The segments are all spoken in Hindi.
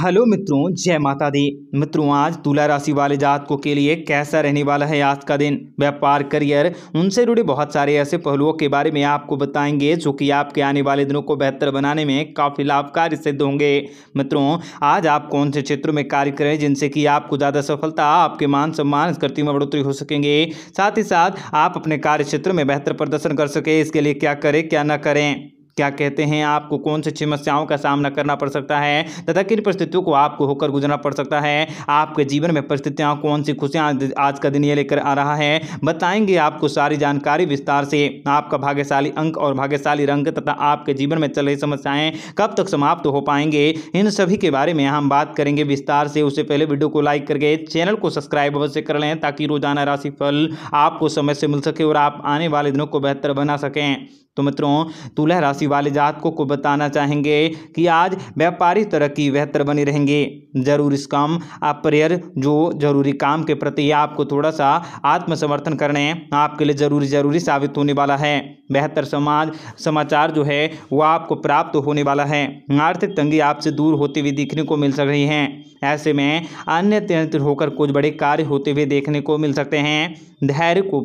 हेलो मित्रों जय माता दी मित्रों आज तुला राशि वाले जातकों के लिए कैसा रहने वाला है आज का दिन व्यापार करियर उनसे जुड़े बहुत सारे ऐसे पहलुओं के बारे में आपको बताएंगे जो कि आपके आने वाले दिनों को बेहतर बनाने में काफ़ी लाभकारी सिद्ध होंगे मित्रों आज आप कौन से क्षेत्रों में कार्य करें जिनसे कि आपको ज़्यादा सफलता आपके मान सम्मान स्कृति में बढ़ोतरी हो सकेंगे साथ ही साथ आप अपने कार्य क्षेत्र में बेहतर प्रदर्शन कर सके इसके लिए क्या करें क्या ना करें क्या कहते हैं आपको कौन सी समस्याओं का सामना करना पड़ सकता है तथा किन परिस्थितियों को आपको होकर गुजरना पड़ सकता है आपके जीवन में परिस्थितियाँ कौन सी खुशियाँ आज का दिन ये लेकर आ रहा है बताएंगे आपको सारी जानकारी विस्तार से आपका भाग्यशाली अंक और भाग्यशाली रंग तथा आपके जीवन में चल रही समस्याएं कब तक समाप्त हो पाएंगे इन सभी के बारे में हम बात करेंगे विस्तार से उससे पहले वीडियो को लाइक करके चैनल को सब्सक्राइब अवश्य कर लें ताकि रोजाना राशिफल आपको समय से मिल सके और आप आने वाले दिनों को बेहतर बना सकें तो मित्रों तुला राशि वाले जातकों को बताना चाहेंगे कि आज व्यापारिक तरक्की बेहतर बनी रहेंगे जरूर इस काम आप प्रेयर जो जरूरी काम के प्रति आपको थोड़ा सा आत्मसमर्थन करने आपके लिए जरूरी जरूरी साबित होने वाला है बेहतर समाज समाचार जो है वो आपको प्राप्त होने वाला है आर्थिक तंगी आपसे दूर होती हुई दिखने को मिल सक रही है ऐसे में अन्य तंत्र होकर कुछ बड़े कार्य होते हुए देखने को मिल सकते हैं धैर्य को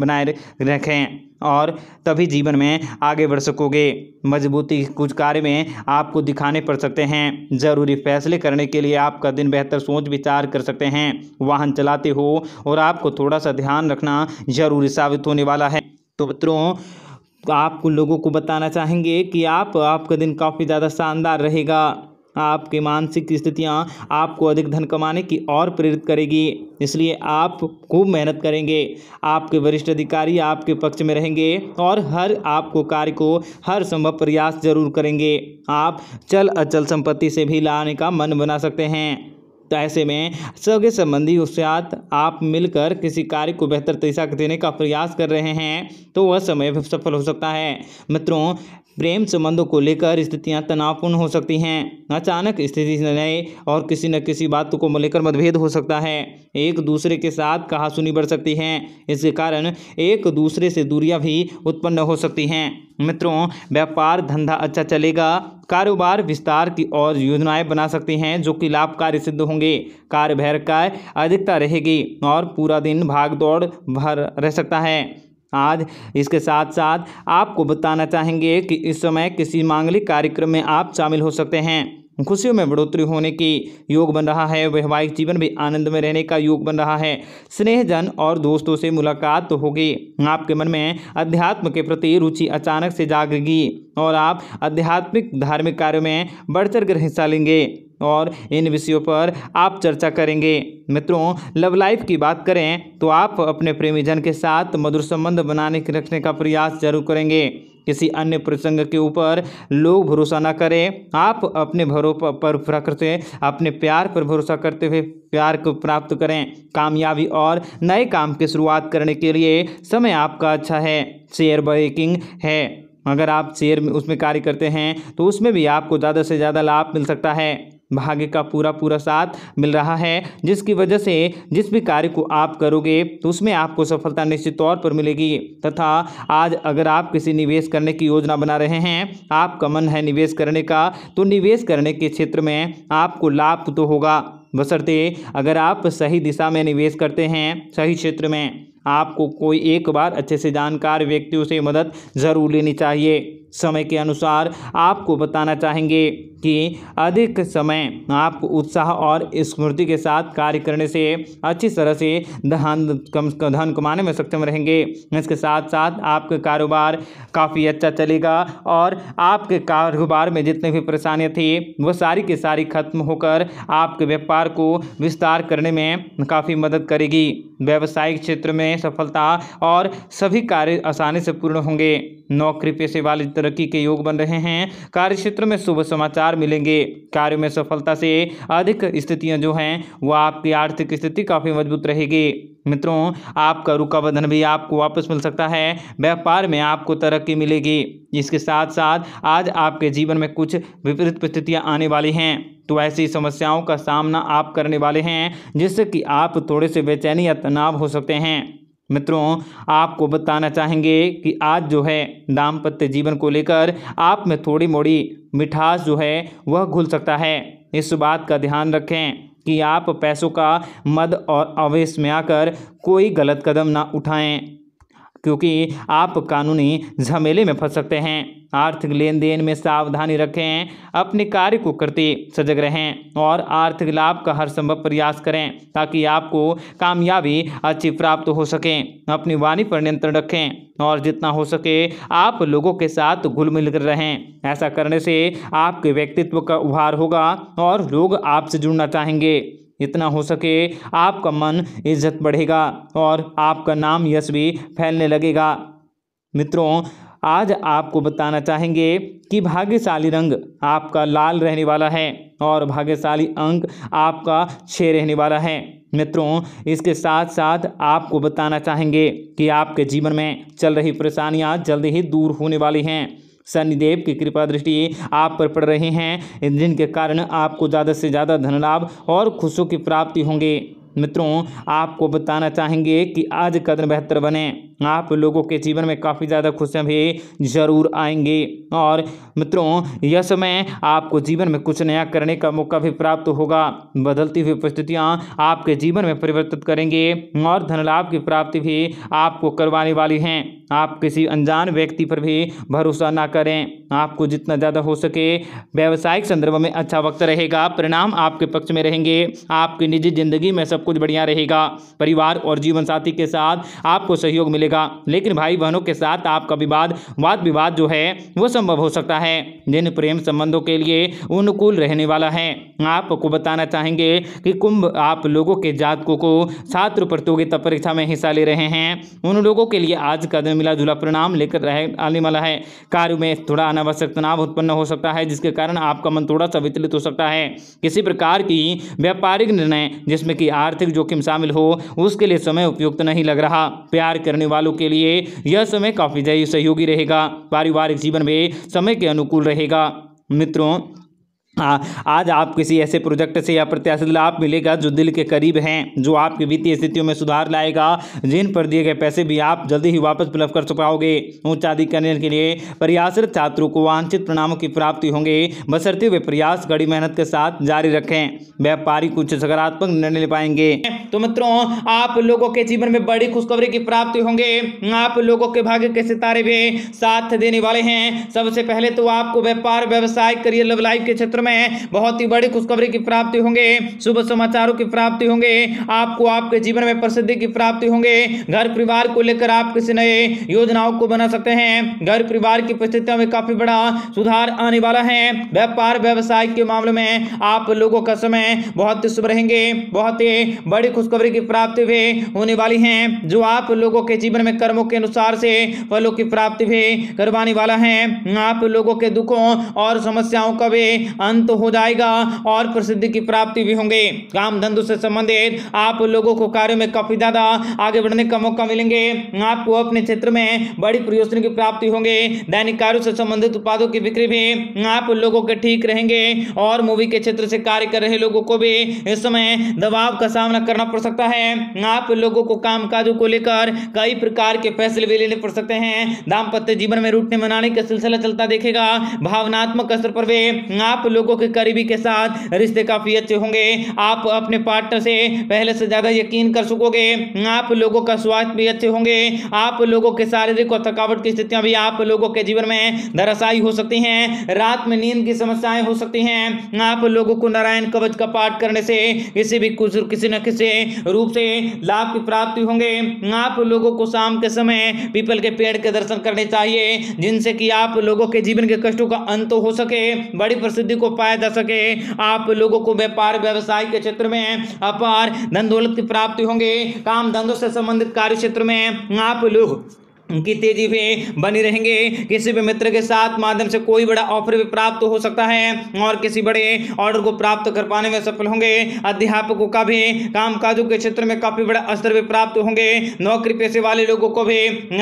बनाए रखें और तभी जीवन में आगे बढ़ सकोगे मजबूती कुछ कार्य में आपको दिखाने पड़ सकते हैं ज़रूरी फैसले करने के लिए आपका दिन बेहतर सोच विचार कर सकते हैं वाहन चलाते हो और आपको थोड़ा सा ध्यान रखना ज़रूरी साबित होने वाला है तो मित्रों आपको लोगों को बताना चाहेंगे कि आप आपका दिन काफ़ी ज़्यादा शानदार रहेगा आपकी मानसिक स्थितियाँ आपको अधिक धन कमाने की और प्रेरित करेगी इसलिए आप खूब मेहनत करेंगे आपके वरिष्ठ अधिकारी आपके पक्ष में रहेंगे और हर आपको कार्य को हर संभव प्रयास जरूर करेंगे आप चल अचल संपत्ति से भी लाने का मन बना सकते हैं तो ऐसे में सगे संबंधी उत्साह आप मिलकर किसी कार्य को बेहतर तरीका देने का प्रयास कर रहे हैं तो वह समय सफल हो सकता है मित्रों प्रेम संबंधों को लेकर स्थितियां तनावपूर्ण हो सकती हैं अचानक स्थिति नए और किसी न किसी बात को लेकर मतभेद हो सकता है एक दूसरे के साथ कहासुनी बढ़ सकती है इसके कारण एक दूसरे से दूरियां भी उत्पन्न हो सकती हैं मित्रों व्यापार धंधा अच्छा चलेगा कारोबार विस्तार की और योजनाएं बना सकती हैं जो कि लाभकारी सिद्ध होंगे कार्य भैर का अधिकता रहेगी और पूरा दिन भाग दौड़ भर रह सकता है आज इसके साथ साथ आपको बताना चाहेंगे कि इस समय किसी मांगलिक कार्यक्रम में आप शामिल हो सकते हैं खुशियों में बढ़ोतरी होने की योग बन रहा है वैवाहिक जीवन भी आनंद में रहने का योग बन रहा है स्नेहजन और दोस्तों से मुलाकात तो होगी आपके मन में अध्यात्म के प्रति रुचि अचानक से जागेगी और आप आध्यात्मिक धार्मिक कार्यों में बढ़ चढ़ हिस्सा लेंगे और इन विषयों पर आप चर्चा करेंगे मित्रों लव लाइफ की बात करें तो आप अपने प्रेमीजन के साथ मधुर संबंध बनाने रखने का प्रयास जरूर करेंगे किसी अन्य प्रसंग के ऊपर लोग भरोसा ना करें आप अपने भरो पर करते अपने प्यार पर भरोसा करते हुए प्यार को प्राप्त करें कामयाबी और नए काम की शुरुआत करने के लिए समय आपका अच्छा है शेयर ब्रेकिंग है अगर आप शेयर में उसमें कार्य करते हैं तो उसमें भी आपको ज़्यादा से ज़्यादा लाभ मिल सकता है भाग्य का पूरा पूरा साथ मिल रहा है जिसकी वजह से जिस भी कार्य को आप करोगे तो उसमें आपको सफलता निश्चित तौर पर मिलेगी तथा आज अगर आप किसी निवेश करने की योजना बना रहे हैं आपका मन है निवेश करने का तो निवेश करने के क्षेत्र में आपको लाभ तो होगा बसरते अगर आप सही दिशा में निवेश करते हैं सही क्षेत्र में आपको कोई एक बार अच्छे से जानकार व्यक्तियों से मदद ज़रूर लेनी चाहिए समय के अनुसार आपको बताना चाहेंगे कि अधिक समय आपको उत्साह और स्मृति के साथ कार्य करने से अच्छी तरह से धन कम धन कमाने में सक्षम रहेंगे इसके साथ साथ आपका कारोबार काफ़ी अच्छा चलेगा और आपके कारोबार में जितनी भी परेशानियाँ थी वह सारी की सारी खत्म होकर आपके व्यापार को विस्तार करने में काफ़ी मदद करेगी व्यावसायिक क्षेत्र में में सफलता और सभी कार्य आसानी से पूर्ण होंगे नौकरी पेशे वाले तरक्की के योग बन रहे हैं कार्य क्षेत्र में शुभ समाचार मिलेंगे कार्य में सफलता से अधिक स्थितियां जो हैं वो आपकी आर्थिक स्थिति काफ़ी मजबूत रहेगी मित्रों आपका रुका बंधन भी आपको वापस मिल सकता है व्यापार में आपको तरक्की मिलेगी इसके साथ साथ आज आपके जीवन में कुछ विपरीत परिस्थितियां आने वाली हैं तो ऐसी समस्याओं का सामना आप करने वाले हैं जिससे कि आप थोड़े से बेचैनी या तनाव हो सकते हैं मित्रों आपको बताना चाहेंगे कि आज जो है दाम्पत्य जीवन को लेकर आप में थोड़ी मोड़ी मिठास जो है वह घुल सकता है इस बात का ध्यान रखें कि आप पैसों का मद और आवेश में आकर कोई गलत कदम ना उठाएं क्योंकि आप कानूनी झमेले में फंस सकते हैं आर्थिक लेन देन में सावधानी रखें अपने कार्य को करते सजग रहें और आर्थिक लाभ का हर संभव प्रयास करें ताकि आपको कामयाबी अच्छी प्राप्त हो सके अपनी वाणी पर नियंत्रण रखें और जितना हो सके आप लोगों के साथ घुल मिल कर रहें ऐसा करने से आपके व्यक्तित्व का उभार होगा और लोग आपसे जुड़ना चाहेंगे जितना हो सके आपका मन इज्जत बढ़ेगा और आपका नाम यश भी फैलने लगेगा मित्रों आज आपको बताना चाहेंगे कि भाग्यशाली रंग आपका लाल रहने वाला है और भाग्यशाली अंक आपका छः रहने वाला है मित्रों इसके साथ साथ आपको बताना चाहेंगे कि आपके जीवन में चल रही परेशानियां जल्दी ही दूर होने वाली हैं शनिदेव की कृपा दृष्टि आप पर पड़ रहे हैं जिनके कारण आपको ज़्यादा से ज़्यादा धन लाभ और खुशियों की प्राप्ति होंगे मित्रों आपको बताना चाहेंगे कि आज कदर बेहतर बने आप लोगों के जीवन में काफ़ी ज़्यादा खुशियाँ भी ज़रूर आएंगे और मित्रों यह समय आपको जीवन में कुछ नया करने का मौका भी प्राप्त होगा बदलती हुई परिस्थितियाँ आपके जीवन में परिवर्तित करेंगे और धन लाभ की प्राप्ति भी आपको करवाने वाली हैं आप किसी अनजान व्यक्ति पर भी भरोसा ना करें आपको जितना ज़्यादा हो सके व्यावसायिक संदर्भ में अच्छा वक्त रहेगा परिणाम आपके पक्ष में रहेंगे आपकी निजी जिंदगी में सब कुछ बढ़िया रहेगा परिवार और जीवन साथी के साथ आपको सहयोग मिलेगा मिलेगा लेकिन भाई बहनों के साथ आपका विवाद वाद विवाद जो है वो संभव हो सकता है जिन प्रेम संबंधों के लिए अनुकूल रहने वाला है आपको बताना चाहेंगे कि कुंभ आप लोगों के जातकों को छात्र प्रतियोगिता परीक्षा में हिस्सा ले रहे हैं उन लोगों के लिए आज का दिन मिला जुला परिणाम लेकर रह आने वाला है कार्य में थोड़ा अनावश्यक तनाव उत्पन्न हो सकता है जिसके कारण आपका मन थोड़ा सा विचलित हो सकता है किसी प्रकार की व्यापारिक निर्णय जिसमें कि आर्थिक जोखिम शामिल हो उसके लिए समय उपयुक्त नहीं लग रहा प्यार करने वाले वालों के लिए यह समय काफ़ी सहयोगी रहेगा पारिवारिक जीवन में समय के अनुकूल रहेगा मित्रों आ, हाँ, आज आप किसी ऐसे प्रोजेक्ट से या प्रत्याशित लाभ मिलेगा जो दिल के करीब हैं जो आपकी वित्तीय स्थितियों में सुधार लाएगा जिन पर दिए गए पैसे भी आप जल्दी ही वापस प्लफ कर चुकाओगे उच्च करने के लिए प्रयासरत छात्रों को वांछित परिणामों की प्राप्ति होंगे बसरते हुए प्रयास कड़ी मेहनत के साथ जारी रखें व्यापारी कुछ सकारात्मक निर्णय ले पाएंगे तो मित्रों आप लोगों के जीवन में बड़ी खुशखबरी की प्राप्ति होंगे आप लोगों के भाग्य के सितारे भी साथ देने वाले हैं सबसे पहले तो आपको व्यापार व्यवसाय करियर लव लाइफ के क्षेत्र क्षेत्र में बहुत ही बड़ी खुशखबरी की प्राप्ति होंगे शुभ समाचारों की प्राप्ति होंगे आपको आपके जीवन में प्रसिद्धि की प्राप्ति होंगे घर परिवार को लेकर आप किसी नए योजनाओं को बना सकते हैं घर परिवार की परिस्थितियों में काफी बड़ा सुधार आने वाला है व्यापार व्यवसाय के मामले में आप लोगों का समय बहुत ही शुभ रहेंगे बहुत ही बड़ी खुशखबरी की प्राप्ति भी होने वाली है जो आप लोगों के जीवन में कर्मों के अनुसार से फलों की प्राप्ति भी करवाने वाला है आप लोगों के दुखों और समस्याओं का भी अंत हो जाएगा और प्रसिद्धि की प्राप्ति भी होंगे काम धंधु से संबंधित आप लोगों को कार्य में काफी ज्यादा आगे बढ़ने का मौका मिलेंगे आपको अपने क्षेत्र में बड़ी प्रयोजन की प्राप्ति होंगे दैनिक कार्यों से संबंधित उत्पादों की बिक्री भी आप लोगों के ठीक रहेंगे और मूवी के क्षेत्र से कार्य कर रहे लोगों को भी इस समय दबाव का सामना करना पड़ सकता है आप लोगों को काम काजों को लेकर कई प्रकार के फैसले भी लेने पड़ सकते हैं दाम्पत्य जीवन में रूटने मनाने का सिलसिला चलता देखेगा भावनात्मक स्तर पर भी आप लोग लोगों के करीबी के साथ रिश्ते काफ़ी अच्छे होंगे आप अपने पार्टनर से पहले से ज़्यादा यकीन कर सकोगे आप लोगों का स्वास्थ्य भी अच्छे होंगे आप लोगों के शारीरिक और थकावट की स्थितियाँ भी आप लोगों के जीवन में धरासाई हो सकती हैं रात में नींद की समस्याएं हो सकती हैं आप लोगों को नारायण कवच का पाठ करने से किसी भी कुछ किसी न किसी रूप से लाभ की प्राप्ति होंगे आप लोगों को शाम के समय पीपल के पेड़ के दर्शन करने चाहिए जिनसे कि आप लोगों के जीवन के कष्टों का अंत हो सके बड़ी प्रसिद्धि को पाया जा सके आप लोगों को व्यापार व्यवसाय के क्षेत्र में अपार धन दौलत प्राप्ति होंगे काम धंधों से संबंधित कार्य क्षेत्र में आप लोग की तेजी पे बनी रहेंगे किसी भी मित्र के साथ माध्यम से कोई बड़ा ऑफर भी प्राप्त हो सकता है और किसी बड़े ऑर्डर को प्राप्त कर पाने में सफल होंगे अध्यापकों का भी काजों के क्षेत्र में काफी बड़ा स्तर भी प्राप्त होंगे नौकरी पेशे वाले लोगों को भी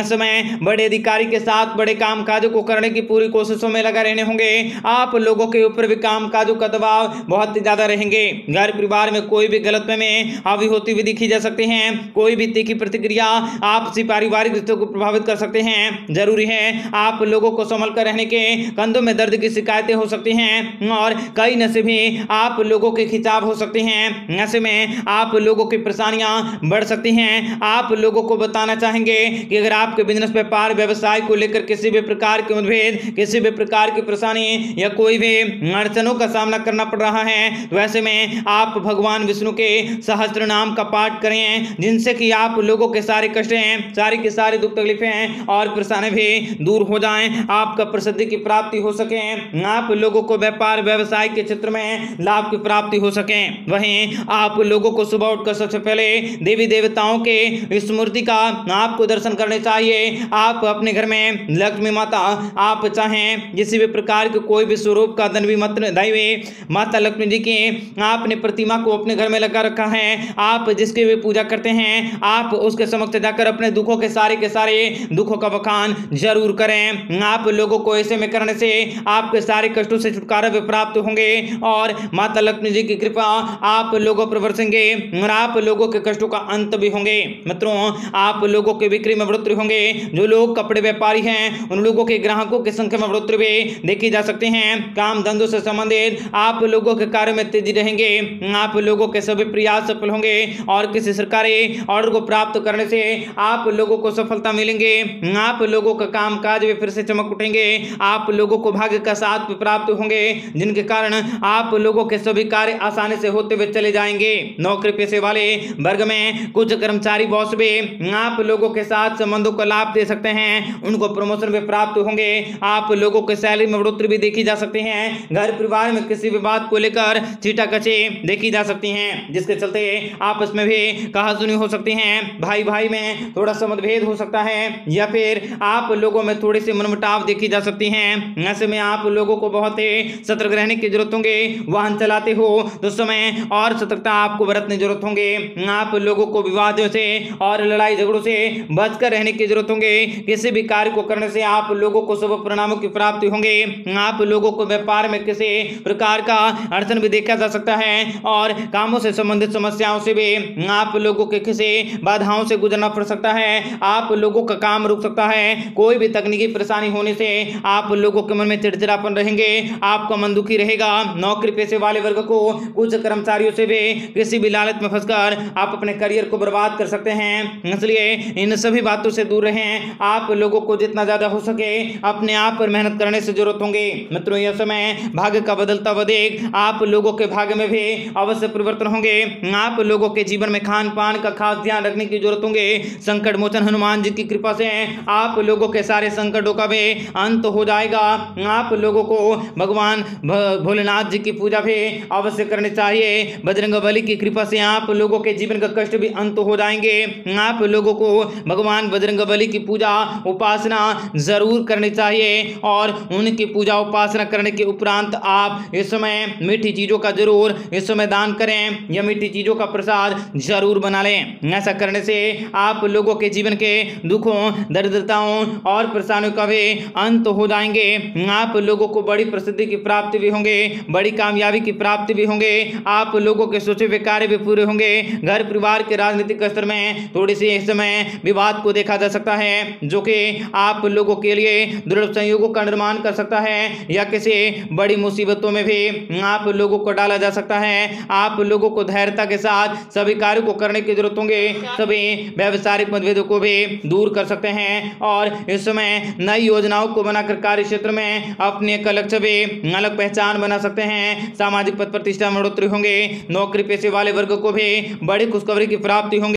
समय बड़े अधिकारी के साथ बड़े काम काजों को करने की पूरी कोशिशों में लगा रहने होंगे आप लोगों के ऊपर भी काम काजों का दबाव बहुत ज्यादा रहेंगे घर परिवार में कोई भी गलत में हावी होती हुई दिखी जा सकती है कोई भी तीखी प्रतिक्रिया आपसी पारिवारिक रिश्तों को प्रभावित प्रभावित कर सकते हैं जरूरी है आप लोगों को संभल कर रहने के कंधों में दर्द की शिकायतें हो सकती हैं और कई नशे भी आप लोगों के खिताब हो सकते हैं नशे में आप लोगों की परेशानियां बढ़ सकती हैं आप लोगों को बताना चाहेंगे कि अगर आपके बिजनेस व्यापार व्यवसाय को लेकर किसी भी प्रकार के मतभेद किसी भी प्रकार की परेशानी या कोई भी अड़चनों का सामना करना पड़ रहा है तो ऐसे में आप भगवान विष्णु के सहस्त्र नाम का पाठ करें जिनसे कि आप लोगों के सारे कष्ट हैं सारी के सारे दुख तकलीफें हैं और परेशानी भी दूर हो जाए आपका प्रसिद्धि की प्राप्ति हो सके आप लोगों को व्यापार व्यवसाय के क्षेत्र में लाभ की प्राप्ति हो सके वहीं आप लोगों को सुबह उठकर सबसे पहले देवी देवताओं के स्मृति का आपको दर्शन करने चाहिए आप अपने घर में लक्ष्मी माता आप चाहें किसी भी प्रकार के कोई भी स्वरूप का धन भी दैवी माता लक्ष्मी जी की आपने प्रतिमा को अपने घर में लगा रखा है आप जिसकी भी पूजा करते हैं आप उसके समक्ष जाकर अपने दुखों के सारे के सारे दुखों का बखान जरूर करें आप लोगों को ऐसे में करने से आपके सारे कष्टों से छुटकारा भी प्राप्त होंगे और माता लक्ष्मी जी की कृपा आप लोगों पर बरसेंगे और आप लोगों के कष्टों का अंत भी होंगे मित्रों आप लोगों के बिक्री में बढ़ोतरी होंगे जो लोग कपड़े व्यापारी हैं उन लोगों के ग्राहकों की संख्या में बढ़ोतरी भी देखी जा सकती है काम धंधों से संबंधित आप लोगों के कार्य में तेजी रहेंगे आप लोगों के सभी प्रयास सफल होंगे और किसी सरकारी ऑर्डर को प्राप्त करने से आप लोगों को सफलता मिलेंगे उठेंगे आप लोगों का काम काज भी फिर से चमक उठेंगे आप लोगों को भाग्य का साथ प्राप्त होंगे जिनके कारण आप लोगों के सभी कार्य आसानी से होते हुए चले जाएंगे नौकरी पेशे वाले वर्ग में कुछ कर्मचारी बॉस भी आप लोगों के साथ संबंधों का लाभ दे सकते हैं उनको प्रमोशन भी प्राप्त होंगे आप लोगों के सैलरी में बढ़ोतरी भी देखी जा सकती है घर परिवार में किसी भी बात को लेकर चीटा कचे देखी जा सकती है जिसके चलते आपस में भी कहा सुनी हो सकती है भाई भाई में थोड़ा सा मतभेद हो सकता है या फिर आप लोगों में थोड़े से मनमुटाव देखी जा सकती हैं ऐसे में आप लोगों को बहुत ही सतर्क रहने की जरूरत होंगे वाहन चलाते हो तो समय और सतर्कता आपको बरतने जरूरत होंगे आप लोगों को विवादों से और लड़ाई झगड़ों से बचकर रहने की जरूरत होंगे किसी भी कार्य को करने से आप लोगों को शुभ परिणामों की प्राप्ति होंगे आप लोगों को व्यापार में किसी प्रकार का अड़चन भी देखा जा सकता है और कामों से संबंधित समस्याओं से भी आप लोगों के किसी बाधाओं से गुजरना पड़ सकता है आप लोगों का काम रुक सकता है कोई भी तकनीकी परेशानी होने से आप लोगों के मन में चिड़चिड़ापन रहेंगे आपका मन दुखी रहेगा नौकरी पेशे वाले वर्ग को कुछ कर्मचारियों से भी किसी भी लालच में फंसकर आप अपने करियर को बर्बाद कर सकते हैं इसलिए इन सभी बातों से दूर रहें आप लोगों को जितना ज़्यादा हो सके अपने आप पर मेहनत करने से जरूरत होंगे मित्रों यह समय भाग्य का बदलता हुआ देख आप लोगों के भाग्य में भी अवश्य परिवर्तन होंगे आप लोगों के जीवन में खान पान का खास ध्यान रखने की जरूरत होंगे संकट मोचन हनुमान जी की कृपा फंसे हैं आप लोगों के सारे संकटों का भी अंत हो जाएगा आप लोगों को भगवान भोलेनाथ जी की पूजा भी अवश्य करनी चाहिए बजरंग बली की कृपा से आप लोगों के जीवन का कष्ट भी अंत हो जाएंगे आप लोगों को भगवान बजरंग बली की पूजा उपासना जरूर करनी चाहिए और उनकी पूजा उपासना करने के उपरांत आप इस समय मीठी चीज़ों का जरूर इस समय दान करें या मीठी चीज़ों का प्रसाद जरूर बना लें ऐसा करने से आप लोगों के जीवन के दुखों दरिद्रताओं और परेशानियों का भी अंत हो जाएंगे आप लोगों को बड़ी प्रसिद्धि की प्राप्ति भी होंगे बड़ी कामयाबी की प्राप्ति भी होंगे आप लोगों के सोचे हुए कार्य भी पूरे होंगे घर परिवार के राजनीतिक स्तर में थोड़ी सी इस समय विवाद को देखा जा सकता है जो कि आप लोगों के लिए दृढ़ संयोगों का निर्माण कर सकता है या किसी बड़ी मुसीबतों में भी आप लोगों को डाला जा सकता है आप लोगों को धैर्यता के साथ सभी कार्यों को करने की जरूरत होंगे सभी व्यावसायिक मतभेदों को भी दूर कर सकते हैं और इस समय नई योजनाओं को बनाकर कार्य क्षेत्र में अपनी एक अलग छवि अलग पहचान बना सकते हैं सामाजिक पद प्रतिष्ठा में बढ़ोतरी होंगे नौकरी पेशे वाले वर्ग को भी बड़ी खुशखबरी की प्राप्ति होंगी